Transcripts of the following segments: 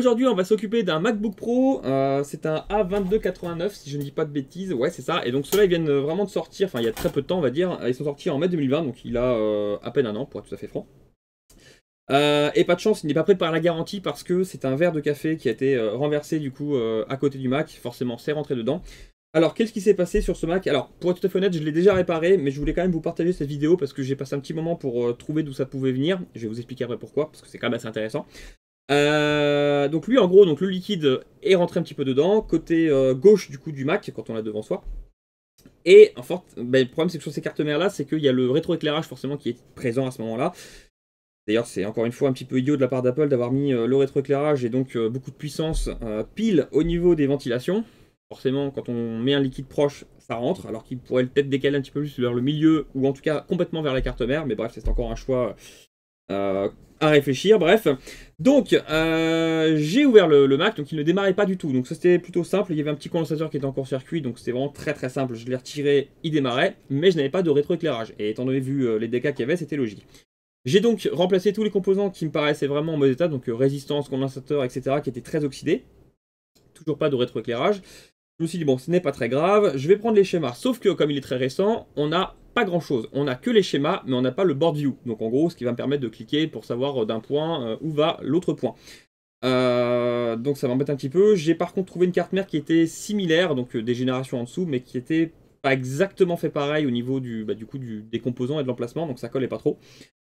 aujourd'hui, on va s'occuper d'un MacBook Pro. Euh, c'est un A2289, si je ne dis pas de bêtises. Ouais, c'est ça. Et donc, ceux-là, ils viennent vraiment de sortir, enfin, il y a très peu de temps, on va dire. Ils sont sortis en mai 2020, donc il a euh, à peine un an, pour être tout à fait franc. Euh, et pas de chance, il n'est pas prêt par la garantie parce que c'est un verre de café qui a été renversé du coup à côté du Mac. Forcément, c'est rentré dedans. Alors, qu'est-ce qui s'est passé sur ce Mac Alors, pour être tout à fait honnête, je l'ai déjà réparé, mais je voulais quand même vous partager cette vidéo parce que j'ai passé un petit moment pour trouver d'où ça pouvait venir. Je vais vous expliquer après pourquoi, parce que c'est quand même assez intéressant. Euh, donc lui, en gros, donc le liquide est rentré un petit peu dedans, côté euh, gauche du coup du Mac, quand on l'a devant soi. Et en fait, ben, le problème c'est que sur ces cartes mères là, c'est qu'il y a le rétroéclairage forcément qui est présent à ce moment-là. D'ailleurs, c'est encore une fois un petit peu idiot de la part d'Apple d'avoir mis euh, le rétroéclairage et donc beaucoup de puissance pile au niveau des ventilations. Forcément, quand on met un liquide proche, ça rentre, alors qu'il pourrait peut-être décaler un petit peu plus vers le milieu ou en tout cas complètement vers la carte mère. Mais bref, c'est encore un choix euh, à réfléchir, bref. Donc, euh, j'ai ouvert le, Mac, donc il ne démarrait pas du tout. Donc ça, c'était plutôt simple. Il y avait un petit condensateur qui était en court-circuit, donc c'était vraiment très très simple. Je l'ai retiré, il démarrait, mais je n'avais pas de rétroéclairage. Et étant donné vu euh, les dégâts qu'il y avait, c'était logique. J'ai donc remplacé tous les composants qui me paraissaient vraiment en mauvais état, donc résistance, condensateur, etc., qui étaient très oxydés. Toujours pas de rétroéclairage. Je me suis dit, bon, ce n'est pas très grave, je vais prendre les schémas. Sauf que, comme il est très récent, on a pas grand chose. On a que les schémas, mais on n'a pas le board view. Donc en gros, ce qui va me permettre de cliquer pour savoir euh, d'un point euh, où va l'autre point. Euh, donc ça m'embête un petit peu. J'ai par contre trouvé une carte mère qui était similaire, donc des générations en dessous, mais qui était pas exactement fait pareil au niveau du, bah, du coup des composants et de l'emplacement, donc ça collait pas trop.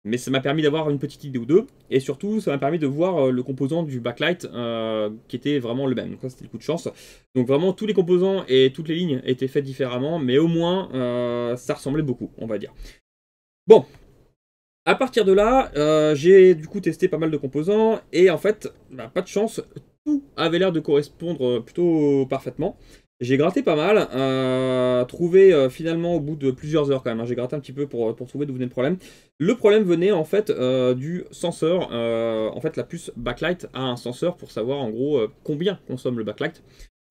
Mais ça m'a permis d'avoir une petite idée ou deux. Et surtout, ça m'a permis de voir euh, le composant du backlight euh, qui était vraiment le même. Donc ça, c'était le coup de chance. Donc vraiment, tous les composants et toutes les lignes étaient faites différemment. Mais au moins, euh, ça ressemblait beaucoup, on va dire. Bon. À partir de là, j'ai du coup testé pas mal de composants. Et en fait, bah, pas de chance, tout avait l'air de correspondre plutôt parfaitement. J'ai gratté pas mal, euh, trouvé euh, finalement au bout de plusieurs heures quand même, hein. j'ai gratté un petit peu euh, pour, trouver d'où venait le problème. Le problème venait en fait du senseur, en fait la puce backlight a un senseur pour savoir en gros combien consomme le backlight.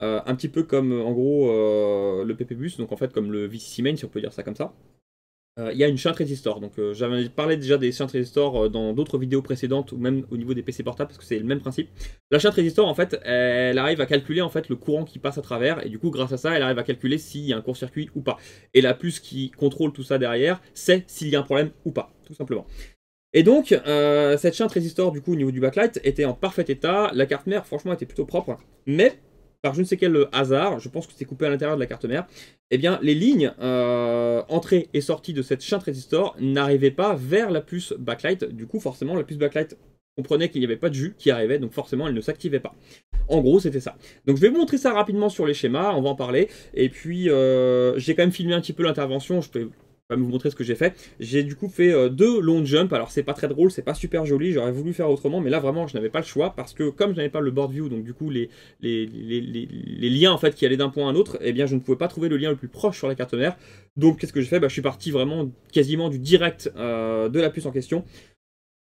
un petit peu comme en gros le PP bus, donc en fait comme le VCC main si on peut dire ça comme ça. Euh, il y a une shunt resistor. Donc euh, j'avais parlé déjà des shunt résistor euh, dans d'autres vidéos précédentes ou même au niveau des PC portables parce que c'est le même principe. La shunt resistor en fait, elle arrive à calculer en fait le courant qui passe à travers et du coup grâce à ça, elle arrive à calculer s'il y a un court-circuit ou pas. Et la puce qui contrôle tout ça derrière, c'est s'il y a un problème ou pas, tout simplement. Et donc, cette chaîne résistor, du coup, au niveau du backlight, était en parfait état. La carte mère, franchement, était plutôt propre. Mais par je ne sais quel hasard, je pense que c'est coupé à l'intérieur de la carte mère, eh bien les lignes euh, entrées entrée et sortie de cette shunt resistor n'arrivaient pas vers la puce backlight. Du coup, forcément, la puce backlight comprenait qu'il n'y avait pas de jus qui arrivait, donc forcément elle ne s'activait pas. En gros, c'était ça. Donc je vais vous montrer ça rapidement sur les schémas, on va en parler. Et puis, euh, j'ai quand même filmé un petit peu l'intervention, je peux vais vous montrer ce que j'ai fait. J'ai du coup fait euh, deux longs jumps, alors c'est pas très drôle, c'est pas super joli, j'aurais voulu faire autrement, mais là vraiment je n'avais pas le choix, parce que comme je n'avais pas le board view, donc du coup les, les, liens en fait qui allaient d'un point à un autre, eh bien je ne pouvais pas trouver le lien le plus proche sur la carte mère. Donc qu'est-ce que j'ai fait bah, Je suis parti vraiment quasiment du direct euh, de la puce en question,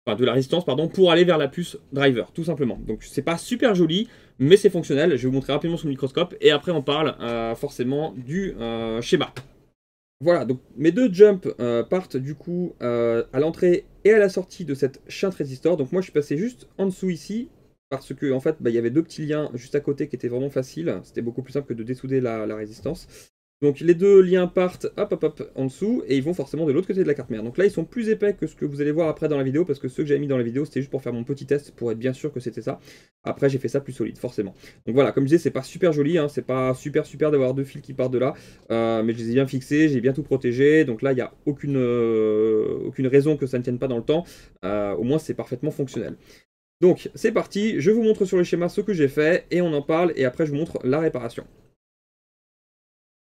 enfin de la résistance pardon, pour aller vers la puce driver, tout simplement. Donc c'est pas super joli, mais c'est fonctionnel, je vais vous montrer rapidement son microscope, et après on parle euh, forcément du schéma. Voilà, donc mes deux jumps euh, partent du coup euh, à l'entrée et à la sortie de cette chaîne résistor. Donc moi je suis passé juste en dessous ici, parce que en fait bah, il y avait deux petits liens juste à côté qui étaient vraiment faciles. C'était beaucoup plus simple que de dessouder la résistance. Donc les deux liens partent hop hop en dessous et ils vont forcément de l'autre côté de la carte mère. Donc là ils sont plus épais que ce que vous allez voir après dans la vidéo parce que ceux que j'avais mis dans la vidéo c'était juste pour faire mon petit test pour être bien sûr que c'était ça. Après j'ai fait ça plus solide forcément. Donc voilà comme je disais c'est pas super joli, hein, c'est pas super super d'avoir deux fils qui partent de là. Euh, mais je les ai bien fixés, j'ai bien tout protégé donc là il n'y a aucune, euh, aucune raison que ça ne tienne pas dans le temps. Euh, au moins c'est parfaitement fonctionnel. Donc c'est parti, je vous montre sur le schéma ce que j'ai fait et on en parle et après je vous montre la réparation.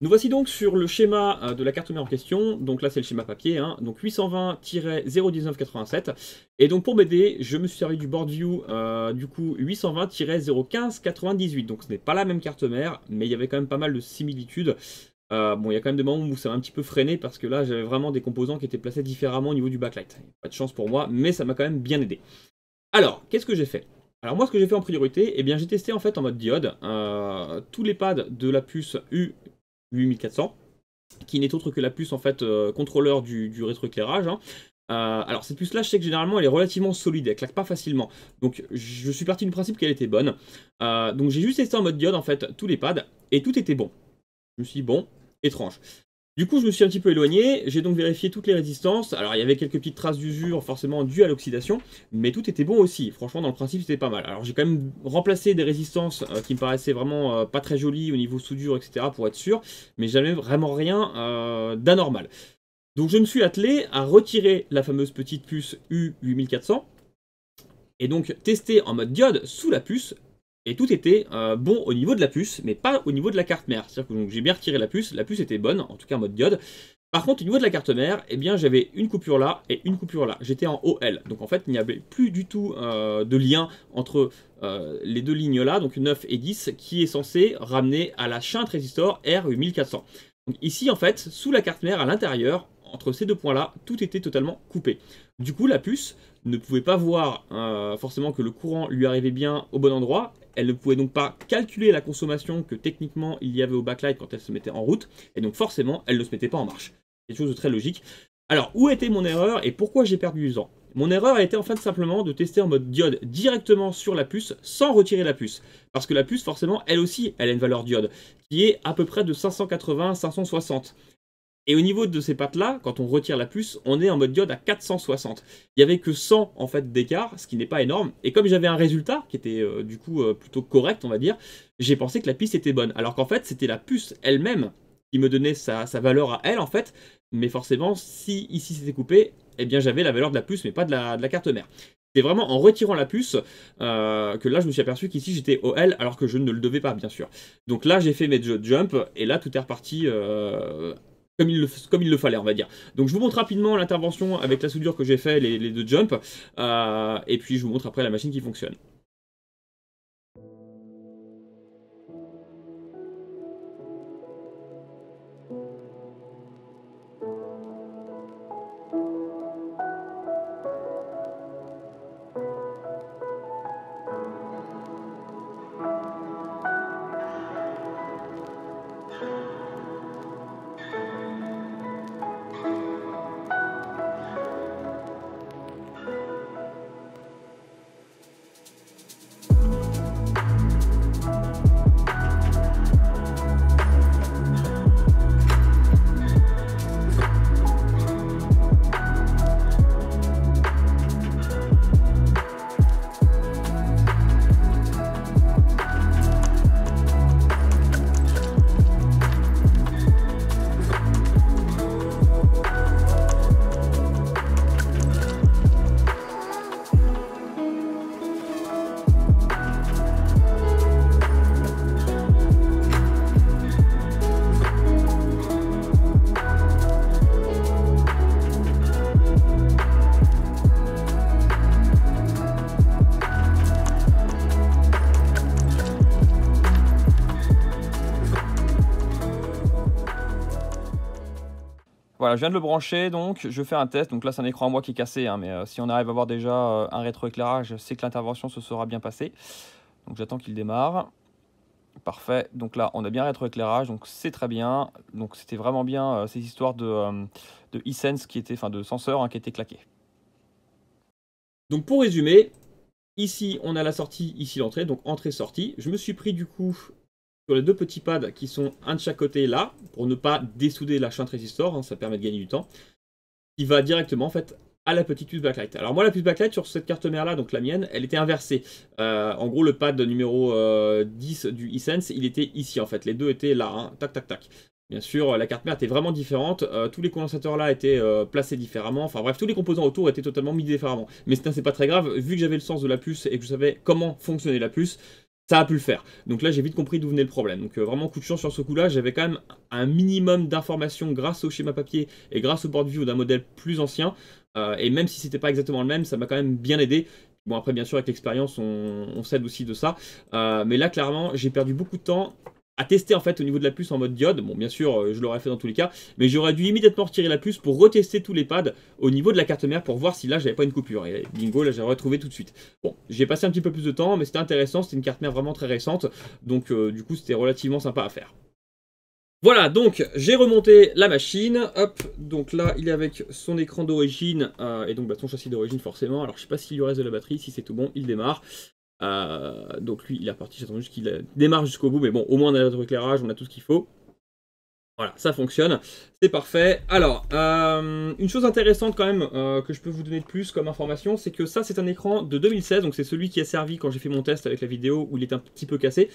Nous voici donc sur le schéma euh, de la carte mère en question. Donc là, c'est le schéma papier, hein. donc 820-01987. Et donc pour m'aider, je me suis servi du board view euh, du coup 820-01598. Donc ce n'est pas la même carte mère, mais il y avait quand même pas mal de similitudes. Euh, bon, il y a quand même des moments où ça m'a un petit peu freiné parce que là, j'avais vraiment des composants qui étaient placés différemment au niveau du backlight. Pas de chance pour moi, mais ça m'a quand même bien aidé. Alors, qu'est-ce que j'ai fait alors moi ce que j'ai fait en priorité, eh bien j'ai testé en fait en mode diode tous les pads de la puce U 8400, qui n'est autre que la puce en fait euh, contrôleur du, rétroéclairage. Hein. Euh, alors cette puce là je sais que généralement elle est relativement solide, elle claque pas facilement. Donc je suis parti du principe qu'elle était bonne. Euh, donc j'ai juste testé en mode diode en fait tous les pads et tout était bon. Je me suis dit bon, étrange. Du coup, je me suis un petit peu éloigné, j'ai donc vérifié toutes les résistances. Alors, il y avait quelques petites traces d'usure, forcément dues à l'oxydation, mais tout était bon aussi. Franchement, dans le principe, c'était pas mal. Alors, j'ai quand même remplacé des résistances euh, qui me paraissaient vraiment euh, pas très jolies au niveau soudure, etc., pour être sûr, mais j'avais vraiment rien euh, d'anormal. Donc, je me suis attelé à retirer la fameuse petite puce U8400 et donc tester en mode diode sous la puce et tout était euh, bon au niveau de la puce, mais pas au niveau de la carte mère. C'est-à-dire que j'ai bien retiré la puce, la puce était bonne, en tout cas en mode diode. Par contre, au niveau de la carte mère, eh bien, j'avais une coupure là et une coupure là. J'étais en OL, donc en fait, il n'y avait plus du tout euh, de lien entre euh, les deux lignes là, donc 9 et 10, qui est censé ramener à la chinte résistor R8400. ici, en fait, sous la carte mère, à l'intérieur, entre ces deux points-là, tout était totalement coupé. Du coup, la puce ne pouvait pas voir forcément que le courant lui arrivait bien au bon endroit elle ne pouvait donc pas calculer la consommation que techniquement il y avait au backlight quand elle se mettait en route, et donc forcément elle ne se mettait pas en marche. Quelque chose de très logique. Alors où était mon erreur et pourquoi j'ai perdu du temps mon erreur a été en fait simplement de tester en mode diode directement sur la puce sans retirer la puce. Parce que la puce, forcément, elle aussi, elle a une valeur diode qui est à peu près de 580-560. Et au niveau de ces pattes-là, quand on retire la puce, on est en mode diode à 460. Il n'y avait que 100 en fait d'écart, ce qui n'est pas énorme. Et comme j'avais un résultat qui était euh, du coup euh, plutôt correct, on va dire, j'ai pensé que la piste était bonne. Alors qu'en fait, c'était la puce elle-même qui me donnait sa, valeur à elle en fait. Mais forcément, si ici c'était coupé, eh bien j'avais la valeur de la puce, mais pas de la, carte mère. C'est vraiment en retirant la puce euh, que là je me suis aperçu qu'ici j'étais au L, alors que je ne le devais pas bien sûr. Donc là j'ai fait mes jumps et là tout est reparti euh, comme il, le, fallait, on va dire. Donc je vous montre rapidement l'intervention avec la soudure que j'ai fait, les, deux jumps, euh, et puis je vous montre après la machine qui fonctionne. je viens de le brancher, donc je fais un test. Donc là, c'est un écran à moi qui est cassé, hein, mais euh, si on arrive à avoir déjà euh, un rétroéclairage, c'est que l'intervention se sera bien passée. Donc j'attends qu'il démarre. Parfait, donc là on a bien rétroéclairage, donc c'est très bien. Donc c'était vraiment bien euh, ces histoires de, de qui était enfin de Senseur hein, qui était claqué Donc pour résumer, ici on a la sortie, ici l'entrée, donc entrée-sortie. Je me suis pris du coup sur les deux petits pads qui sont un de chaque côté là, pour ne pas dessouder la chante résistor, hein, ça permet de gagner du temps, il va directement en fait à la petite puce backlight. Alors moi la puce backlight sur cette carte mère là, donc la mienne, elle était inversée. Euh, en gros le pad numéro 10 euh, du eSense, il était ici en fait, les deux étaient là, hein. tac tac tac. Bien sûr, euh, la carte mère était vraiment différente, tous les condensateurs là étaient placés différemment, enfin bref, tous les composants autour étaient totalement mis différemment. Mais c'est pas très grave, vu que j'avais le sens de la puce et que je savais comment fonctionnait la puce, ça a pu le faire. Donc là, j'ai vite compris d'où venait le problème. Donc euh, vraiment coup de chance sur ce coup-là, j'avais quand même un minimum d'informations grâce au schéma papier et grâce au de vue d'un modèle plus ancien. Euh, et même si c'était pas exactement le même, ça m'a quand même bien aidé. Bon après bien sûr avec l'expérience on, cède s'aide aussi de ça. Euh, mais là clairement j'ai perdu beaucoup de temps à tester en fait au niveau de la puce en mode diode. Bon, bien sûr, euh, je l'aurais fait dans tous les cas, mais j'aurais dû immédiatement retirer la puce pour retester tous les pads au niveau de la carte mère pour voir si là j'avais pas une coupure. Et bingo, là j'aurais retrouvé tout de suite. Bon, j'ai passé un petit peu plus de temps, mais c'était intéressant, c'était une carte mère vraiment très récente, donc euh, du coup c'était relativement sympa à faire. Voilà, donc j'ai remonté la machine, hop, donc là il est avec son écran d'origine euh, et donc bah, son châssis d'origine forcément, alors je sais pas s'il lui reste de la batterie, si c'est tout bon, il démarre, euh, donc lui, il est parti, j'attends juste qu'il démarre jusqu'au bout, mais bon, au moins on a notre éclairage, on a tout ce qu'il faut. Voilà, ça fonctionne, c'est parfait. Alors, euh, une chose intéressante quand même euh, que je peux vous donner de plus comme information, c'est que ça c'est un écran de 2016, donc c'est celui qui a servi quand j'ai fait mon test avec la vidéo où il est un petit peu cassé.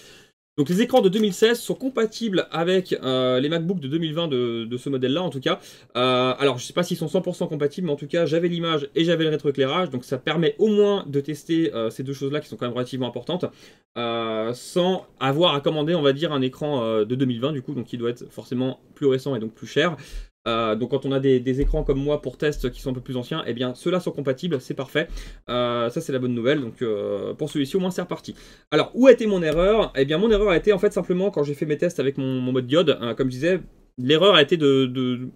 Donc les écrans de 2016 sont compatibles avec euh, les MacBooks de 2020 de, ce modèle-là en tout cas. Euh, alors je sais pas s'ils sont 100% compatibles, mais en tout cas j'avais l'image et j'avais le rétroéclairage, donc ça permet au moins de tester euh, ces deux choses-là qui sont quand même relativement importantes, sans avoir à commander on va dire un écran de 2020 du coup, donc qui doit être forcément plus récent et donc plus cher. Euh, donc quand on a des, écrans comme moi pour test qui sont un peu plus anciens, eh bien ceux-là sont compatibles, c'est parfait. Euh, ça c'est la bonne nouvelle, donc euh, pour celui-ci au moins c'est reparti. Alors où a été mon erreur Eh bien mon erreur a été en fait simplement quand j'ai fait mes tests avec mon, mode diode, hein, comme je disais, l'erreur a été de, de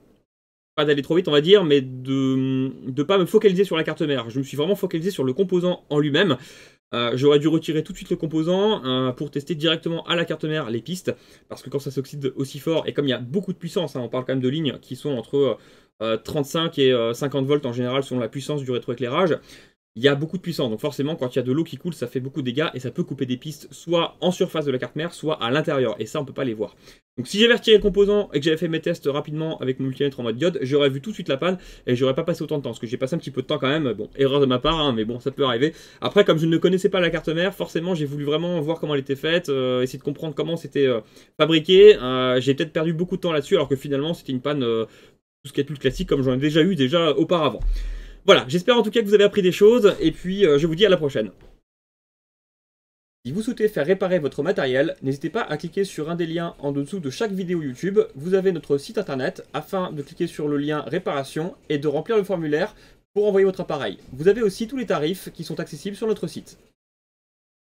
pas d'aller trop vite on va dire, mais de ne pas me focaliser sur la carte mère. Je me suis vraiment focalisé sur le composant en lui-même. Euh, j'aurais dû retirer tout de suite le composant euh, pour tester directement à la carte mère les pistes, parce que quand ça s'oxyde aussi fort, et comme il y a beaucoup de puissance, hein, on parle quand même de lignes qui sont entre 35 euh, et 50 volts en général selon la puissance du rétroéclairage, il y a beaucoup de puissance. Donc forcément, quand il y a de l'eau qui coule, ça fait beaucoup de dégâts et ça peut couper des pistes, soit en surface de la carte mère, soit à l'intérieur. Et ça, on ne peut pas les voir. Donc si j'avais retiré le composant et que j'avais fait mes tests rapidement avec mon multimètre en mode diode, j'aurais vu tout de suite la panne et j'aurais pas passé autant de temps. Parce que j'ai passé un petit peu de temps quand même. Bon, erreur de ma part, hein, mais bon, ça peut arriver. Après, comme je ne connaissais pas la carte mère, forcément, j'ai voulu vraiment voir comment elle était faite, euh, essayer de comprendre comment c'était euh, fabriqué. Euh, j'ai peut-être perdu beaucoup de temps là-dessus, alors que finalement, c'était une panne tout ce qui est plus classique, comme j'en ai déjà eu déjà auparavant. Voilà, j'espère en tout cas que vous avez appris des choses, et puis euh, je vous dis à la prochaine. Si vous souhaitez faire réparer votre matériel, n'hésitez pas à cliquer sur un des liens en dessous de chaque vidéo YouTube. Vous avez notre site internet afin de cliquer sur le lien réparation et de remplir le formulaire pour envoyer votre appareil. Vous avez aussi tous les tarifs qui sont accessibles sur notre site.